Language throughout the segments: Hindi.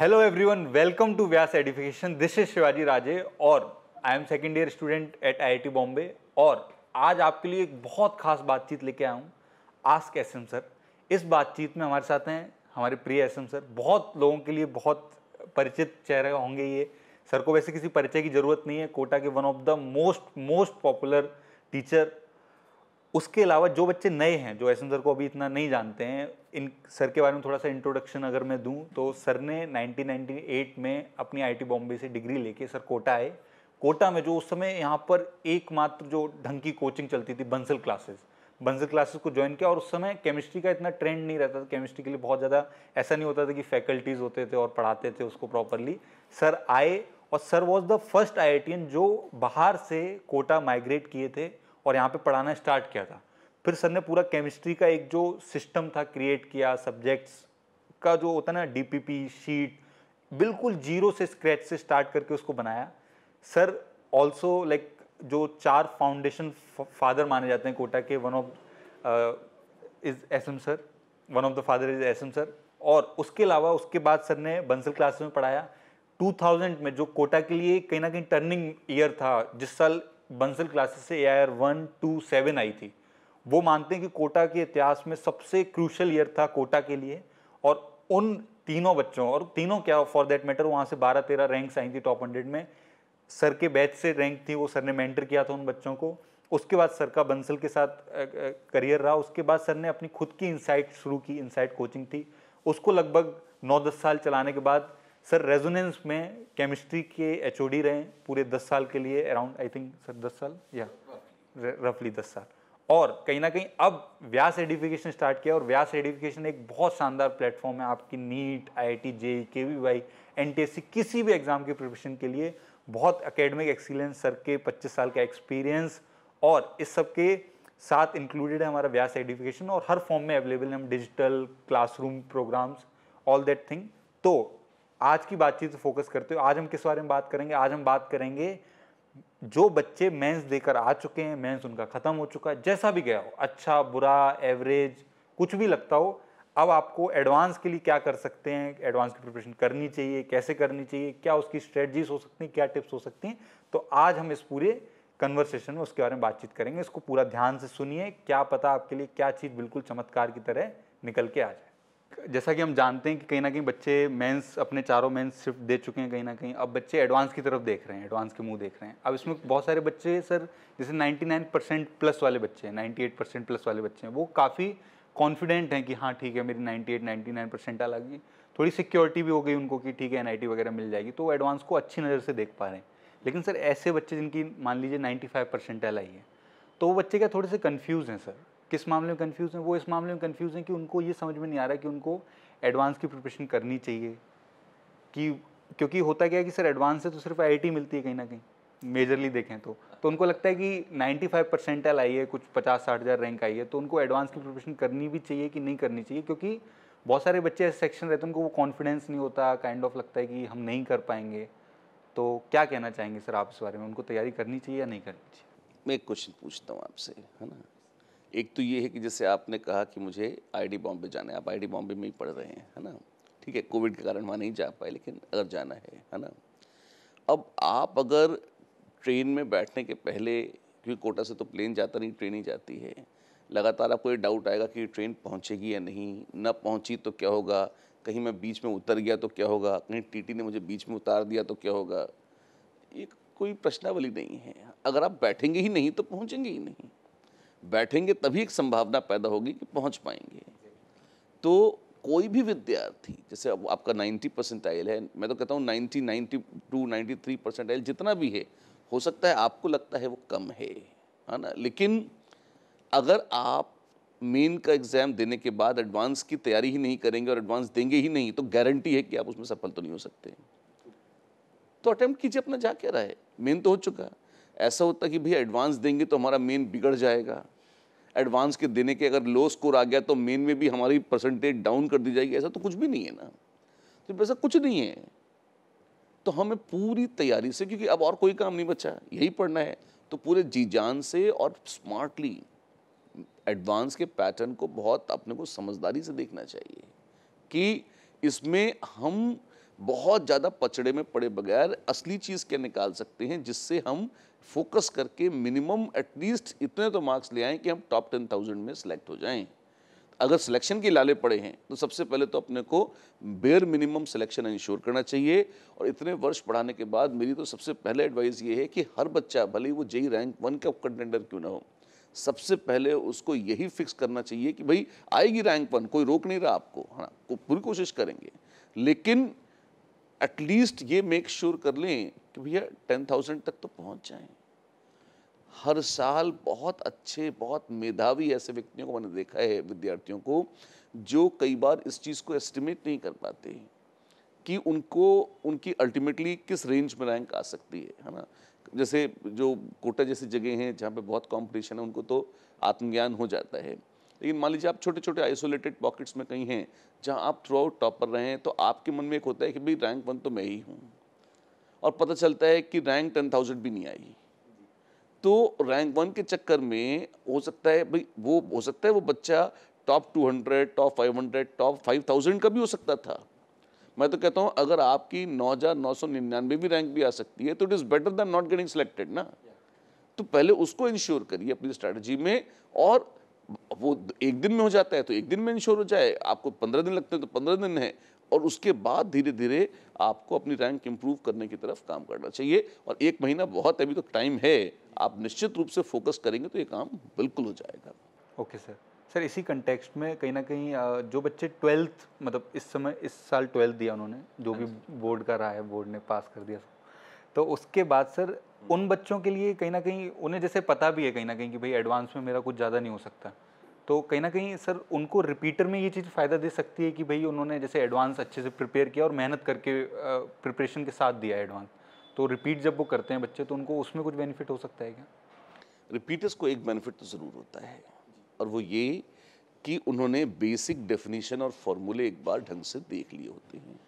Hello everyone welcome to Vyas edification this is Shivaji Raje और I am second year student at T Bombay और आज आपके लिए एक बहुत खास बातचीत लेके आया हूँ आस्क एस एम सर इस बातचीत में हमारे साथ हैं हमारे प्रिय एस एम सर बहुत लोगों के लिए बहुत परिचित चेहरे होंगे ये सर को वैसे किसी परिचय की ज़रूरत नहीं है कोटा के one of the most most popular teacher उसके अलावा जो बच्चे नए हैं जो ऐसे सर को अभी इतना नहीं जानते हैं इन सर के बारे में थोड़ा सा इंट्रोडक्शन अगर मैं दूं तो सर ने 1998 में अपनी आईटी बॉम्बे से डिग्री लेके सर कोटा आए कोटा में जो उस समय यहाँ पर एकमात्र जो ढंग की कोचिंग चलती थी बंसल क्लासेस बंसल क्लासेस को ज्वाइन किया और उस समय केमिस्ट्री का इतना ट्रेंड नहीं रहता था केमिस्ट्री के लिए बहुत ज़्यादा ऐसा नहीं होता था कि फैकल्टीज़ होते थे और पढ़ाते थे उसको प्रॉपरली सर आए और sir was the first I जो बाहर से कोटा माइग्रेट किए थे और यहाँ पे पढ़ाना स्टार्ट किया था फिर सर ने पूरा केमिस्ट्री का एक जो सिस्टम था क्रिएट किया सब्जेक्ट्स का जो होता ना डी पी पी शीट बिल्कुल जीरो से स्क्रैच से स्टार्ट करके उसको बनाया सर ऑल्सो लाइक जो चार फाउंडेशन फादर माने जाते हैं कोटा के one of is S M sir one of the father is S M sir और उसके अलावा उसके बाद सर ने बंसल क्लास में पढ़ाया 2000 में जो कोटा के लिए कहीं ना कहीं टर्निंग ईयर था जिस साल बंसल क्लासेस से A I R one two seven आई थी वो मानते हैं कि कोटा के इतिहास में सबसे क्रूशल ईयर था कोटा के लिए और उन तीनों बच्चों और तीनों क्या फॉर देट मैटर वहाँ से बारह तेरह रैंक्स आई थी टॉप हंड्रेड में सर के बैच से रैंक थी वो सर ने मेंटर किया था उन बच्चों को उसके बाद सर का बंसल के साथ करियर रहा उसके बाद सर ने अपनी खुद की इंसाइट शुरू की इंसाइट कोचिंग थी उसको लगभग नौ दस साल चलाने के बाद सर रेजोनेंस में केमिस्ट्री के एच रहे पूरे दस साल के लिए अराउंड आई थिंक सर दस साल या रफली दस साल और कहीं ना कहीं अब व्यास एडिफिकेशन स्टार्ट किया और व्यास एडिफिकेशन एक बहुत शानदार प्लेटफॉर्म है आपकी NEET I I T J K V Y N T S C किसी भी एग्ज़ाम के प्रिपरेशन के लिए बहुत अकेडमिक एक्सीलेंस सर के पच्चीस साल का एक्सपीरियंस और इस सब के साथ इंक्लूडेड है हमारा व्यास एडिफिकेशन और हर फॉर्म में अवेलेबल है हम digital classroom programs all that thing तो आज की बातचीत से फोकस करते हो आज हम किस बारे में बात करेंगे आज हम बात करेंगे जो बच्चे मेंस देकर आ चुके हैं मेंस उनका ख़त्म हो चुका है जैसा भी गया हो अच्छा बुरा एवरेज कुछ भी लगता हो अब आपको एडवांस के लिए क्या कर सकते हैं एडवांस की प्रिपरेशन करनी चाहिए कैसे करनी चाहिए क्या उसकी स्ट्रेटजीज हो सकती हैं क्या टिप्स हो सकती हैं तो आज हम इस पूरे कन्वर्सेशन में उसके बारे में बातचीत करेंगे इसको पूरा ध्यान से सुनिए क्या पता आपके लिए क्या चीज़ बिल्कुल चमत्कार की तरह निकल के आ जाए जैसा कि हम जानते हैं कि कहीं ना कहीं बच्चे मेंस अपने चारों मेंस शिफ्ट दे चुके हैं कहीं ना कहीं अब बच्चे एडवांस की तरफ देख रहे हैं एडवांस के मुंह देख रहे हैं अब इसमें बहुत सारे बच्चे सर जैसे 99 परसेंट प्लस वाले बच्चे हैं 98 परसेंट प्लस वाले बच्चे हैं वो काफ़ी कॉन्फिडेंट हैं कि हाँ ठीक है मेरी नाइन्टी नाइन परसेंट हालांकि थोड़ी सिक्योरिटी भी हो गई उनको कि ठीक है एन वगैरह मिल जाएगी तो वो एडवांस को अच्छी नज़र से देख पा रहे हैं लेकिन सर ऐसे बच्चे जिनकी मान लीजिए नाइन्टी फाइव है तो वो बच्चे क्या थोड़े से कन्फ्यूज़ हैं सर किस मामले में कन्फ्यूज़ हैं वो इस मामले में कन्फ्यूज़ हैं कि उनको ये समझ में नहीं आ रहा कि उनको एडवांस की प्रिपरेशन करनी चाहिए कि क्योंकि होता क्या है कि सर एडवांस से तो सिर्फ आई मिलती है कहीं ना कहीं मेजरली देखें तो तो उनको लगता है कि 95 फाइव परसेंटल आई है कुछ पचास साठ हज़ार रैंक आई है तो उनको एडवांस की प्रिपरेशन करनी भी चाहिए कि नहीं करनी चाहिए क्योंकि बहुत सारे बच्चे ऐसे सेक्शन रहते हैं उनको वो कॉन्फिडेंस नहीं होता काइंड ऑफ लगता है कि हम नहीं कर पाएंगे तो क्या कहना चाहेंगे सर आप इस बारे में उनको तैयारी करनी चाहिए या नहीं करनी चाहिए मैं एक क्वेश्चन पूछता हूँ आपसे है ना एक तो ये है कि जैसे आपने कहा कि मुझे आईडी बॉम्बे जाना है आप आईडी बॉम्बे में ही पढ़ रहे हैं है ना ठीक है कोविड के कारण वहाँ नहीं जा पाए लेकिन अगर जाना है है ना अब आप अगर ट्रेन में बैठने के पहले क्योंकि कोटा से तो प्लेन जाता नहीं ट्रेन ही जाती है लगातार आपको ये डाउट आएगा कि ट्रेन पहुँचेगी या नहीं ना पहुँची तो क्या होगा कहीं मैं बीच में उतर गया तो क्या होगा कहीं टीटी ने मुझे बीच में उतार दिया तो क्या होगा ये कोई प्रश्नावली नहीं है अगर आप बैठेंगे ही नहीं तो पहुँचेंगे ही नहीं बैठेंगे तभी एक संभावना पैदा होगी कि पहुंच पाएंगे तो कोई भी विद्यार्थी जैसे अब आपका 90 आयल है मैं तो कहता हूँ 90, 92, 93 आयल जितना भी है हो सकता है आपको लगता है वो कम है है ना लेकिन अगर आप मेन का एग्ज़ाम देने के बाद एडवांस की तैयारी ही नहीं करेंगे और एडवांस देंगे ही नहीं तो गारंटी है कि आप उसमें सफल तो नहीं हो सकते तो अटैम्प्ट कीजिए अपना जा क्या रहा है मेन तो हो चुका है ऐसा होता कि भैया एडवांस देंगे तो हमारा मेन बिगड़ जाएगा एडवांस के देने के अगर लो स्कोर आ गया तो मेन में भी हमारी परसेंटेज डाउन कर दी जाएगी ऐसा तो कुछ भी नहीं है ना तो ऐसा कुछ नहीं है तो हमें पूरी तैयारी से क्योंकि अब और कोई काम नहीं बचा यही पढ़ना है तो पूरे जी जान से और स्मार्टली एडवांस के पैटर्न को बहुत अपने को समझदारी से देखना चाहिए कि इसमें हम बहुत ज़्यादा पचड़े में पड़े बगैर असली चीज़ क्या निकाल सकते हैं जिससे हम फोकस करके मिनिमम एटलीस्ट इतने तो मार्क्स ले आए कि हम टॉप टेन थाउजेंड में सेलेक्ट हो जाएं अगर सिलेक्शन के लाले पड़े हैं तो सबसे पहले तो अपने को बेयर मिनिमम सिलेक्शन इंश्योर करना चाहिए और इतने वर्ष पढ़ाने के बाद मेरी तो सबसे पहले एडवाइस ये है कि हर बच्चा भले वो जेई रैंक वन का कंटेंडर क्यों ना हो सबसे पहले उसको यही फिक्स करना चाहिए कि भाई आएगी रैंक वन कोई रोक नहीं रहा आपको हाँ को पूरी कोशिश करेंगे लेकिन एटलीस्ट ये मेक श्योर sure कर लें कि भैया टेन थाउजेंड तक तो पहुंच जाएं हर साल बहुत अच्छे बहुत मेधावी ऐसे व्यक्तियों को मैंने देखा है विद्यार्थियों को जो कई बार इस चीज़ को एस्टिमेट नहीं कर पाते कि उनको उनकी अल्टीमेटली किस रेंज में रैंक आ सकती है है ना जैसे जो कोटा जैसी जगह हैं जहाँ पे बहुत कंपटीशन है उनको तो आत्मज्ञान हो जाता है लेकिन मान लीजिए आप छोटे छोटे आइसोलेटेड पॉकेट्स में कहीं हैं जहाँ आप थ्रू आउट टॉपर रहे हैं तो आपके मन में एक होता है कि भाई रैंक वन तो मैं ही हूँ और पता चलता है कि रैंक टेन थाउजेंड भी नहीं आई तो रैंक वन के चक्कर में हो सकता है भाई वो हो सकता है वो बच्चा top two hundred top five hundred top five thousand का भी हो सकता था मैं तो कहता हूँ अगर आपकी नौ हज़ार नौ सौ निन्यानवे भी रैंक भी आ सकती है तो it is better than not getting selected ना तो पहले उसको इंश्योर करिए अपनी स्ट्रैटेजी में और वो एक दिन में हो जाता है तो एक दिन में इंश्योर हो जाए आपको पंद्रह दिन लगते हैं तो पंद्रह दिन है और उसके बाद धीरे धीरे आपको अपनी रैंक इम्प्रूव करने की तरफ काम करना चाहिए और एक महीना बहुत अभी तो टाइम है आप निश्चित रूप से फोकस करेंगे तो ये काम बिल्कुल हो जाएगा ओके सर सर इसी कंटेक्स्ट में कहीं ना कहीं जो बच्चे ट्वेल्थ मतलब इस समय इस साल ट्वेल्थ दिया उन्होंने जो भी बोर्ड हाँ का रहा है बोर्ड ने पास कर दिया तो उसके बाद सर हम्म। उन बच्चों के लिए कहीं ना कहीं उन्हें जैसे पता भी है कहीं ना कहीं कि भाई एडवांस में मेरा कुछ ज़्यादा नहीं हो सकता तो कहीं ना कहीं सर उनको रिपीटर में ये चीज़ फ़ायदा दे सकती है कि भाई उन्होंने जैसे एडवांस अच्छे से प्रिपेयर किया और मेहनत करके प्रिपरेशन के साथ दिया एडवांस तो रिपीट जब वो करते हैं बच्चे तो उनको उसमें कुछ बेनिफिट हो सकता है क्या रिपीटर्स को एक बेनिफिट तो ज़रूर होता है और वो ये कि उन्होंने बेसिक डेफिनेशन और फॉर्मूले एक बार ढंग से देख लिए होते हैं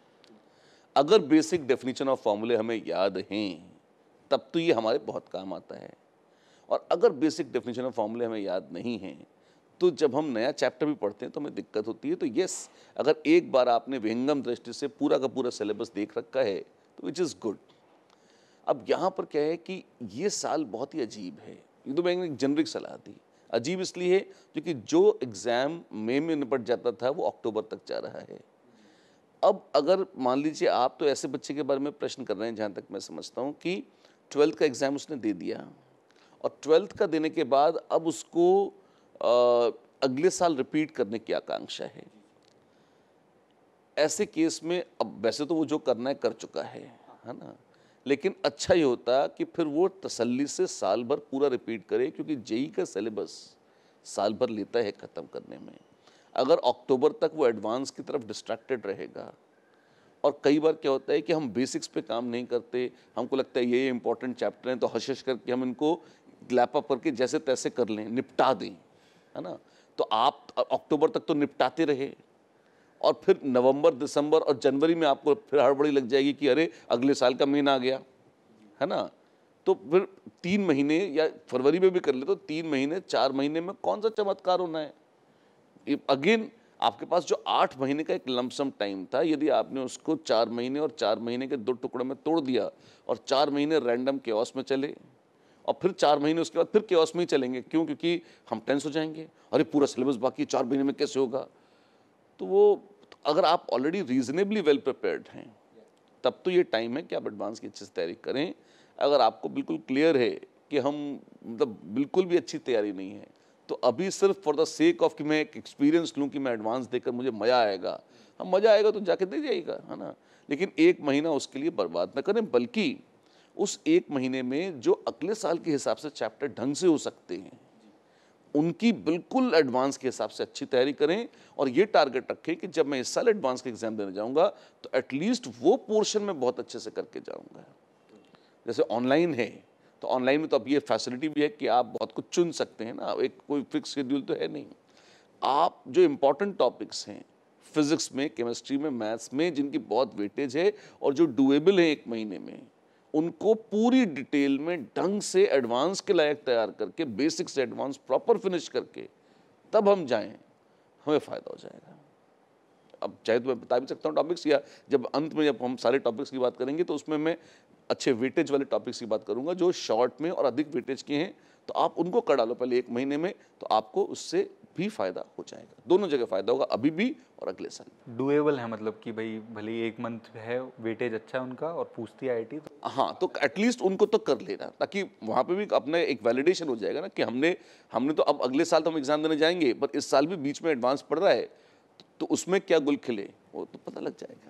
अगर बेसिक डेफिनेशन और फॉर्मूले हमें याद हैं तब तो ये हमारे बहुत काम आता है और अगर बेसिक डेफिनेशन ऑफ फॉर्मूले हमें याद नहीं है तो जब हम नया चैप्टर भी पढ़ते हैं तो हमें दिक्कत होती है तो यस अगर एक बार आपने विहंगम दृष्टि से पूरा का पूरा सिलेबस देख रखा है तो विच इज़ गुड अब यहाँ पर क्या है कि ये साल बहुत ही अजीब है ये तो मैंने एक जनरिक सलाह दी अजीब इसलिए है क्योंकि जो एग्ज़ाम मई में निपट जाता था वो अक्टूबर तक जा रहा है अब अगर मान लीजिए आप तो ऐसे बच्चे के बारे में प्रश्न कर रहे हैं जहाँ तक मैं समझता हूँ कि ट्वेल्थ का एग्ज़ाम उसने दे दिया और ट्वेल्थ का देने के बाद अब उसको आ, अगले साल रिपीट करने की आकांक्षा है ऐसे केस में अब वैसे तो वो जो करना है कर चुका है है ना लेकिन अच्छा ये होता कि फिर वो तसल्ली से साल भर पूरा रिपीट करे क्योंकि जेई का सिलेबस साल भर लेता है ख़त्म करने में अगर अक्टूबर तक वो एडवांस की तरफ डिस्ट्रैक्टेड रहेगा और कई बार क्या होता है कि हम बेसिक्स पे काम नहीं करते हमको लगता है ये इंपॉर्टेंट चैप्टर हैं तो हशिश करके हम इनको अप करके जैसे तैसे कर लें निपटा दें है ना तो आप अक्टूबर तक तो निपटाते रहे और फिर नवंबर दिसंबर और जनवरी में आपको फिर हड़बड़ी लग जाएगी कि अरे अगले साल का महीना आ गया है ना तो फिर तीन महीने या फरवरी में भी कर ले तो तीन महीने चार महीने में कौन सा चमत्कार होना है अगेन आपके पास जो आठ महीने का एक लमसम टाइम था यदि आपने उसको चार महीने और चार महीने के दो टुकड़ों में तोड़ दिया और चार महीने रैंडम के में चले और फिर चार महीने उसके बाद फिर के में ही चलेंगे क्यों क्योंकि हम टेंस हो जाएंगे अरे पूरा सिलेबस बाकी चार महीने में कैसे होगा तो वो अगर आप ऑलरेडी रीजनेबली वेल प्रिपेयर्ड हैं तब तो ये टाइम है कि आप एडवांस की अच्छे से तैयारी करें अगर आपको बिल्कुल क्लियर है कि हम मतलब बिल्कुल भी अच्छी तैयारी नहीं है तो अभी सिर्फ फॉर द सेक ऑफ कि मैं एक एक्सपीरियंस लूँ कि मैं एडवांस देकर मुझे मज़ा आएगा हाँ मज़ा आएगा तो जाके दे जाएगा है ना लेकिन एक महीना उसके लिए बर्बाद ना करें बल्कि उस एक महीने में जो अगले साल के हिसाब से चैप्टर ढंग से हो सकते हैं उनकी बिल्कुल एडवांस के हिसाब से अच्छी तैयारी करें और ये टारगेट रखें कि जब मैं इस साल एडवांस का एग्ज़ाम देने जाऊँगा तो एटलीस्ट वो पोर्शन में बहुत अच्छे से करके जाऊँगा जैसे ऑनलाइन है तो ऑनलाइन में तो अब ये फैसिलिटी भी है कि आप बहुत कुछ चुन सकते हैं ना एक कोई फिक्स शेड्यूल तो है नहीं आप जो इम्पोर्टेंट टॉपिक्स हैं फिज़िक्स में केमिस्ट्री में मैथ्स में जिनकी बहुत वेटेज है और जो डुएबल है एक महीने में उनको पूरी डिटेल में ढंग से एडवांस के लायक तैयार करके बेसिक से एडवांस प्रॉपर फिनिश करके तब हम जाएं हमें फ़ायदा हो जाएगा अब चाहे तो मैं बता भी सकता हूँ टॉपिक्स या जब अंत में जब हम सारे टॉपिक्स की बात करेंगे तो उसमें मैं अच्छे वेटेज वाले टॉपिक्स की बात करूँगा जो शॉर्ट में और अधिक वेटेज के हैं तो आप उनको कर डालो पहले एक महीने में तो आपको उससे भी फायदा हो जाएगा दोनों जगह फायदा होगा अभी भी और अगले साल डुएबल है मतलब कि भाई भले एक मंथ है वेटेज अच्छा है उनका और पूछती है आई तो हाँ तो एटलीस्ट उनको तो कर लेना ताकि वहाँ पे भी अपना एक वैलिडेशन हो जाएगा ना कि हमने हमने तो अब अगले साल तो हम एग्जाम देने जाएंगे पर इस साल भी बीच में एडवांस पड़ रहा है तो उसमें क्या गुल खिले वो तो पता लग जाएगा